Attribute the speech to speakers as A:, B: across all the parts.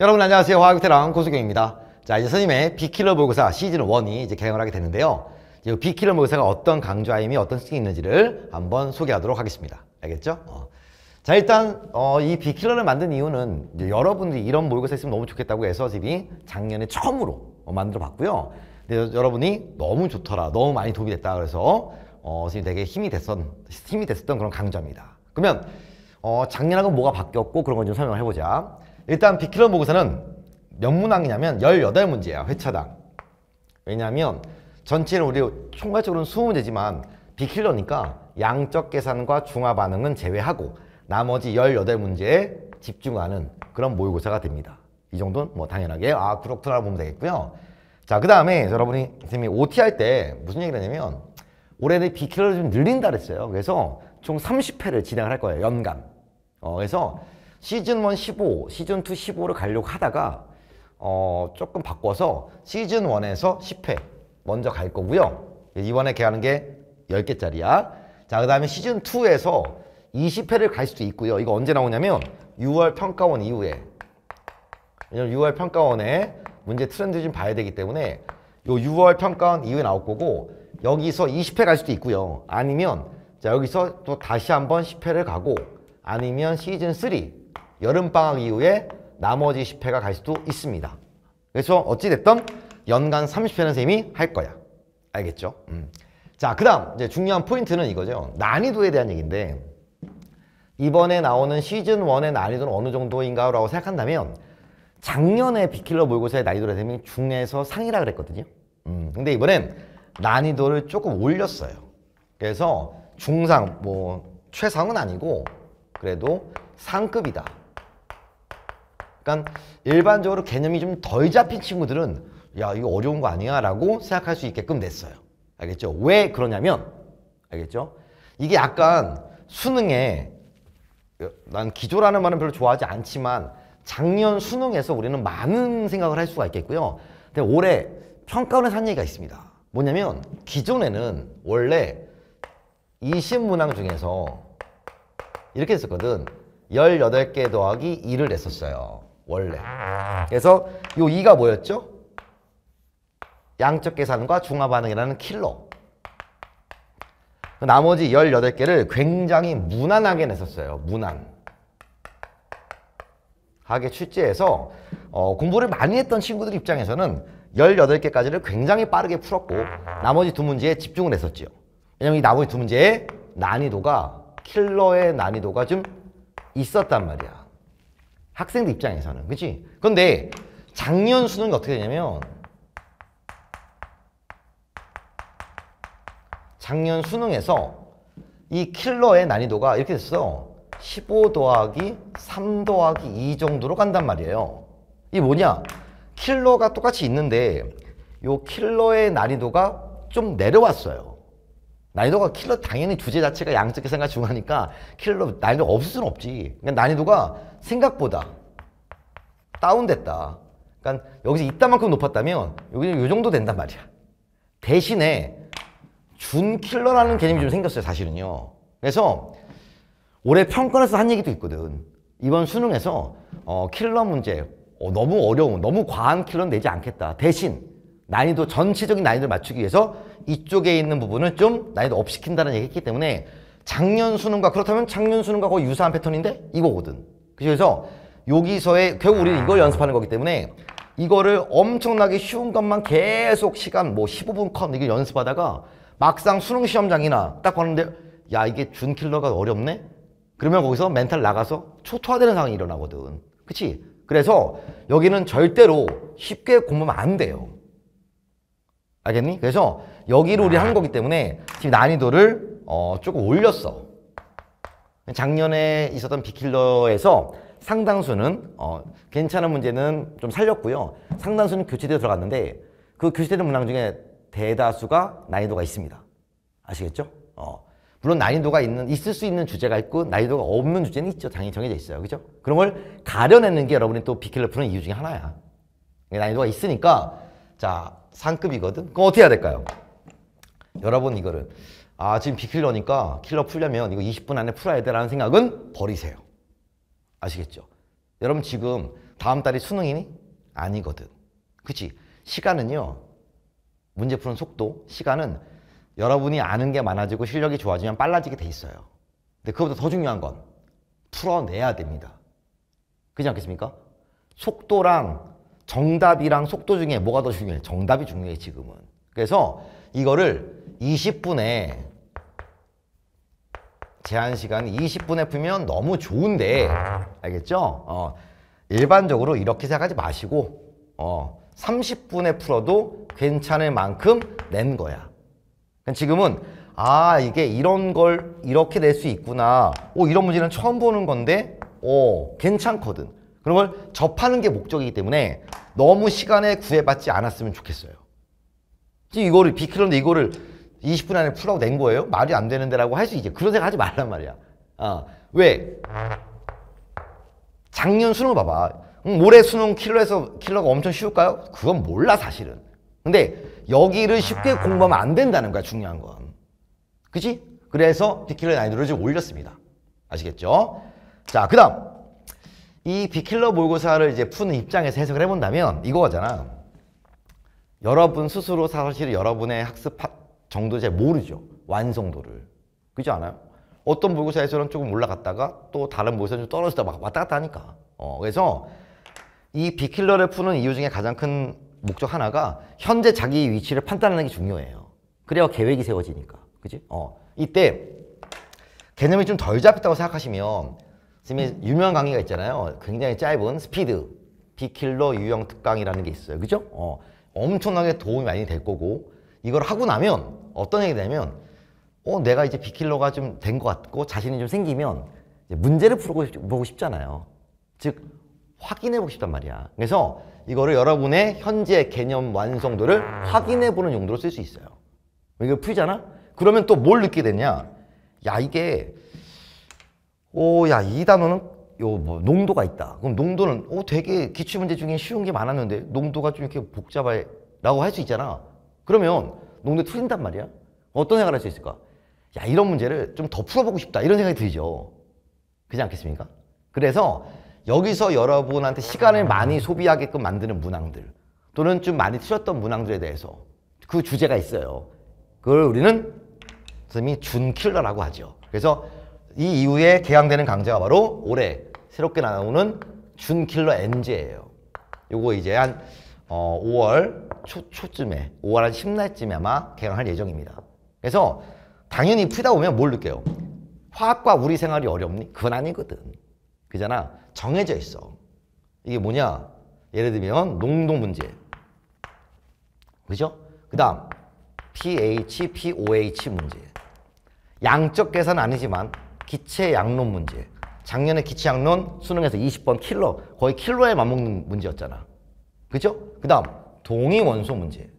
A: 여러분 안녕하세요 화학테랑 고수경입니다 자 이제 선임의 비킬러 모의고사 시즌1이 이제 개강을 하게 되는데요 이 비킬러 모의고사가 어떤 강좌임이 어떤 특징이 있는지를 한번 소개하도록 하겠습니다 알겠죠? 어. 자 일단 어, 이 비킬러를 만든 이유는 이제 여러분들이 이런 모의고사 했으면 너무 좋겠다고 해서 집이 작년에 처음으로 어, 만들어 봤고요 근데 여러분이 너무 좋더라 너무 많이 도움이 됐다 그래서 어, 선생님 되게 힘이 됐던 힘이 됐었던 그런 강좌입니다 그러면 어, 작년하고 뭐가 바뀌었고 그런 건좀 설명을 해보자 일단 비킬러 보고서는몇 문항이냐면 18문제야 회차당 왜냐하면 전체를 우리 총괄적으로는 20문제지만 비킬러니까 양적 계산과 중화 반응은 제외하고 나머지 18문제에 집중하는 그런 모의고사가 됩니다 이 정도는 뭐 당연하게 아 그렇구나 보면 되겠고요 자 그 다음에 여러분이 선생님이 OT 할 때 무슨 얘기를 하냐면 올해는 비킬러를 좀 늘린다 그랬어요 그래서 총 30회를 진행을 할 거예요 연간 어, 그래서 시즌1 15, 시즌2 15를 가려고 하다가 어, 조금 바꿔서 시즌1에서 10회 먼저 갈 거고요. 이번에 개하는게 10개짜리야. 자, 그 다음에 시즌2에서 20회를 갈 수도 있고요. 이거 언제 나오냐면 6월 평가원 이후에 6월 평가원에 문제 트렌드 좀 봐야 되기 때문에 요 6월 평가원 이후에 나올 거고 여기서 20회 갈 수도 있고요. 아니면 자 여기서 또 다시 한번 10회를 가고 아니면 시즌 3 여름방학 이후에 나머지 10회가 갈 수도 있습니다. 그래서 어찌됐든 연간 30회는 선생님이 할 거야. 알겠죠? 음. 자, 그 다음 이제 중요한 포인트는 이거죠. 난이도에 대한 얘기인데 이번에 나오는 시즌1의 난이도는 어느 정도인가 라고 생각한다면 작년에 비킬러 모의고사의 난이도를 되면 중에서 상이라 그랬거든요. 음, 근데 이번엔 난이도를 조금 올렸어요. 그래서 중상, 뭐 최상은 아니고 그래도 상급이다. 그러니까 일반적으로 개념이 좀 덜 잡힌 친구들은 야 이거 어려운 거 아니야 라고 생각할 수 있게끔 됐어요 알겠죠? 왜 그러냐면 알겠죠? 이게 약간 수능에 난 기조라는 말은 별로 좋아하지 않지만 작년 수능에서 우리는 많은 생각을 할 수가 있겠고요 근데 올해 평가원에서 한 얘기가 있습니다 뭐냐면 기존에는 원래 20문항 중에서 이렇게 했었거든 18개 더하기 2를 냈었어요 원래. 그래서 요 2가 뭐였죠? 양적 계산과 중화 반응이라는 킬러. 그 나머지 18개를 굉장히 무난하게 냈었어요. 무난. 하게 출제해서 어, 공부를 많이 했던 친구들 입장에서는 18개까지를 굉장히 빠르게 풀었고 나머지 두 문제에 집중을 했었지요. 왜냐면 이 나머지 두 문제의 난이도가 킬러의 난이도가 좀 있었단 말이야. 학생들 입장에서는 그치? 그런데 작년 수능이 어떻게 되냐면 작년 수능에서 이 킬러의 난이도가 이렇게 됐어 15 더하기 3 더하기 2 정도로 간단 말이에요 이게 뭐냐 킬러가 똑같이 있는데 요 킬러의 난이도가 좀 내려왔어요 난이도가 킬러 당연히 주제 자체가 양적 계 생각 중하니까 킬러 난이도 없을 수는 없지. 그러니까 난이도가 생각보다 다운됐다. 그러니까 여기서 이따만큼 높았다면 여기는 이 정도 된단 말이야. 대신에 준 킬러라는 개념이 좀 생겼어요, 사실은요. 그래서 올해 평가에서 한 얘기도 있거든. 이번 수능에서 어, 킬러 문제 어, 너무 어려운, 너무 과한 킬러 는 내지 않겠다. 대신 난이도 전체적인 난이도를 맞추기 위해서 이쪽에 있는 부분을 좀 난이도 업 시킨다는 얘기했기 때문에 작년 수능과 그렇다면 작년 수능과 거의 유사한 패턴인데 이거거든. 그래서 여기서의 결국 우리는 이걸 연습하는 거기 때문에 이거를 엄청나게 쉬운 것만 계속 시간 뭐 15분 컷 이게 연습하다가 막상 수능 시험장이나 딱 봤는데 야 이게 준킬러가 어렵네? 그러면 거기서 멘탈 나가서 초토화되는 상황이 일어나거든. 그치? 그래서 여기는 절대로 쉽게 공부하면 안 돼요. 알겠니? 그래서 여기로 우리 한 아. 거기 때문에 지금 난이도를 어, 조금 올렸어. 작년에 있었던 비킬러에서 상당수는 어, 괜찮은 문제는 좀 살렸고요. 상당수는 교체되어 들어갔는데 그 교체되는 문항 중에 대다수가 난이도가 있습니다. 아시겠죠? 어. 물론 난이도가 있는 있을 수 있는 주제가 있고 난이도가 없는 주제는 있죠. 당연히 정해져 있어요. 그죠? 그런 걸 가려내는 게 여러분이 또 비킬러 푸는 이유 중에 하나야. 난이도가 있으니까 자, 상급이거든? 그럼 어떻게 해야 될까요? 여러분 이거를 아 지금 비킬러니까 킬러 풀려면 이거 20분 안에 풀어야 돼라는 생각은 버리세요. 아시겠죠? 여러분 지금 다음 달이 수능이니? 아니거든. 그치? 시간은요. 문제 푸는 속도, 시간은 여러분이 아는 게 많아지고 실력이 좋아지면 빨라지게 돼 있어요. 근데 그보다 더 중요한 건 풀어내야 됩니다. 그렇지 않겠습니까? 속도랑 정답이랑 속도 중에 뭐가 더 중요해? 정답이 중요해 지금은. 그래서 이거를 20분에 제한 시간 20분에 풀면 너무 좋은데 알겠죠? 어, 일반적으로 이렇게 생각하지 마시고 어, 30분에 풀어도 괜찮을 만큼 낸 거야. 지금은 아 이게 이런 걸 이렇게 낼 수 있구나. 오 이런 문제는 처음 보는 건데 오 괜찮거든. 그런 걸 접하는 게 목적이기 때문에 너무 시간에 구애받지 않았으면 좋겠어요. 이거를 비키는데 이거를 20분 안에 풀라고 낸 거예요? 말이 안 되는데라고 할 수 있지. 그런 생각 하지 말란 말이야. 아, 왜? 작년 수능 봐봐. 음, 올해 수능 킬러에서 킬러가 엄청 쉬울까요? 그건 몰라 사실은. 근데 여기를 쉽게 공부하면 안 된다는 거야 중요한 건. 그지? 그래서 비킬러 난이도를 좀 올렸습니다. 아시겠죠? 자, 그 다음. 이 비킬러 모의고사를 이제 푸는 입장에서 해석을 해본다면 이거잖아. 여러분 스스로 사실 여러분의 학습 정도 잘 모르죠. 완성도를. 그렇지 않아요? 어떤 모의고사에서는 조금 올라갔다가 또 다른 모의고사 좀 떨어지다 막 왔다 갔다 하니까. 어, 그래서 이 비킬러를 푸는 이유 중에 가장 큰 목적 하나가 현재 자기 위치를 판단하는 게 중요해요. 그래야 계획이 세워지니까. 그지? 어. 이때 개념이 좀 덜 잡혔다고 생각하시면 선생님이 유명한 강의가 있잖아요. 굉장히 짧은 스피드, 비킬러 유형 특강이라는 게 있어요. 그죠? 어, 엄청나게 도움이 많이 될 거고 이걸 하고 나면 어떤 얘기 되면 어, 내가 이제 비킬러가 좀된것 같고 자신이 좀 생기면 문제를 풀어보고 싶잖아요. 즉 확인해보고 싶단 말이야. 그래서 이거를 여러분의 현재 개념 완성도를 확인해보는 용도로 쓸 수 있어요. 이거 풀잖아? 그러면 또 뭘 느끼게 되냐? 야 이게 오, 야, 이 단어는 요뭐 농도가 있다. 그럼 농도는 오 되게 기출 문제 중에 쉬운 게 많았는데 농도가 좀 이렇게 복잡해라고 할 수 있잖아. 그러면 농도 틀린단 말이야. 어떤 생각을 할 수 있을까? 야, 이런 문제를 좀 더 풀어보고 싶다. 이런 생각이 들죠. 그렇지 않겠습니까? 그래서 여기서 여러분한테 시간을 많이 소비하게끔 만드는 문항들 또는 좀 많이 틀렸던 문항들에 대해서 그 주제가 있어요. 그걸 우리는 선생님이 준킬러라고 하죠. 그래서 이 이후에 개항되는 강좌가 바로 올해 새롭게 나오는 준킬러 엔제예요. 요거 이제 한 어, 5월 초, 초쯤에 5월 한 10날쯤에 아마 개강할 예정입니다. 그래서 당연히 풀다 보면 뭘 느껴요? 화학과 우리 생활이 어렵니? 그건 아니거든. 그잖아. 정해져 있어. 이게 뭐냐? 예를 들면 농도 문제. 그죠? 그 다음 pH, pOH 문제. 양적 계산 아니지만 기체 양론 문제. 작년에 기체 양론 수능에서 20번 킬러. 거의 킬러에 맞먹는 문제였잖아. 그죠? 그 다음 동의 원소 문제.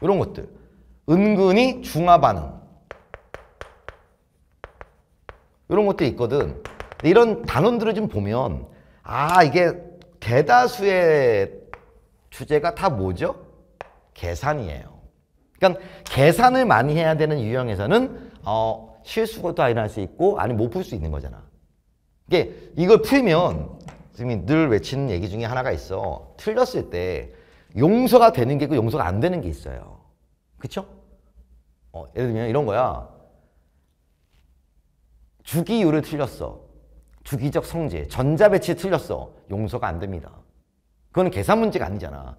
A: 이런 것들. 은근히 중화 반응. 이런 것들 있거든. 이런 단원들을 좀 보면 아 이게 대다수의 주제가 다 뭐죠? 계산이에요. 그러니까 계산을 많이 해야 되는 유형에서는 어, 실수도또 일어날 수 있고 아니면 못 풀 수 있는 거잖아. 이게 이걸 풀면 선생늘 외치는 얘기 중에 하나가 있어. 틀렸을 때 용서가 되는 게 있고 용서가 안 되는 게 있어요. 그쵸? 어, 예를 들면 이런 거야. 주기율을 틀렸어. 주기적 성질, 전자배치 틀렸어. 용서가 안 됩니다. 그건 계산 문제가 아니잖아.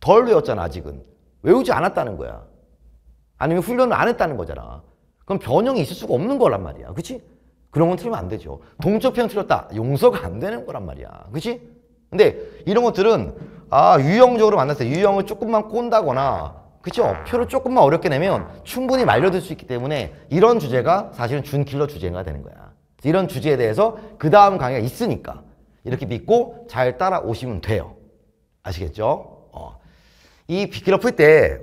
A: 덜 외웠잖아, 아직은. 외우지 않았다는 거야. 아니면 훈련을 안 했다는 거잖아. 그럼 변형이 있을 수가 없는 거란 말이야. 그치? 그런 건 틀리면 안 되죠. 동적 표현 틀렸다. 용서가 안 되는 거란 말이야. 그치? 근데 이런 것들은 아 유형적으로 만났어요. 유형을 조금만 꼰다거나 그죠? 표를 조금만 어렵게 내면 충분히 말려들 수 있기 때문에 이런 주제가 사실은 준킬러 주제가 되는 거야. 이런 주제에 대해서 그 다음 강의가 있으니까 이렇게 믿고 잘 따라오시면 돼요. 아시겠죠? 어. 이 비키러 풀 때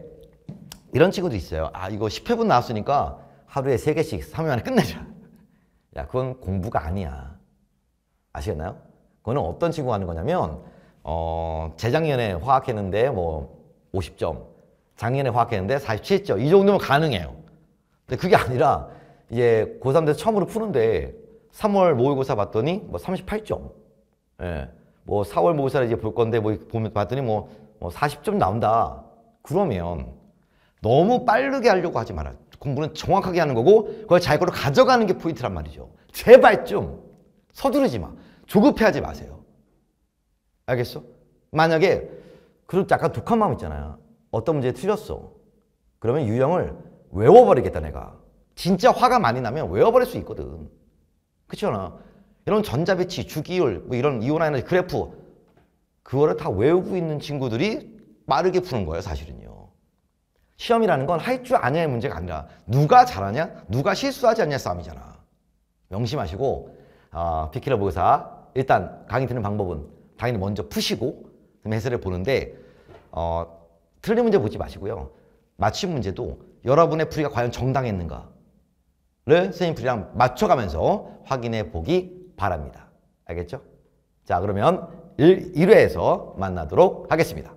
A: 이런 친구도 있어요. 아 이거 10회분 나왔으니까 하루에 세 개씩 3회 만에 끝내자. 야, 그건 공부가 아니야. 아시겠나요? 그거는 어떤 친구가 하는 거냐면, 어, 재작년에 화학했는데 뭐 50점, 작년에 화학했는데 47점, 이 정도면 가능해요. 근데 그게 아니라, 이제 고3 돼서 처음으로 푸는데 3월 모의고사 봤더니 뭐 38점. 예. 뭐 4월 모의사를 이제 볼 건데 뭐 보면 봤더니 뭐, 뭐 40점 나온다. 그러면 너무 빠르게 하려고 하지 마라. 공부는 정확하게 하는 거고 그걸 자기 거로 가져가는 게 포인트란 말이죠. 제발 좀 서두르지 마. 조급해하지 마세요. 알겠어? 만약에 그런 약간 독한 마음 있잖아요. 어떤 문제에 틀렸어. 그러면 유형을 외워버리겠다 내가. 진짜 화가 많이 나면 외워버릴 수 있거든. 그렇잖아 이런 전자배치, 주기율, 뭐 이런 이온화에너지 그래프 그거를 다 외우고 있는 친구들이 빠르게 푸는 거예요 사실은요. 시험이라는 건 할 줄 아냐의 문제가 아니라 누가 잘하냐, 누가 실수하지 않냐 싸움이잖아. 명심하시고 어, 비키러 보고사 일단 강의 듣는 방법은 당연히 먼저 푸시고 그다음에 해설을 보는데 어, 틀린 문제 보지 마시고요. 맞힌 문제도 여러분의 풀이가 과연 정당했는가를 선생님 풀이랑 맞춰가면서 확인해 보기 바랍니다. 알겠죠? 자 그러면 1, 1회에서 만나도록 하겠습니다.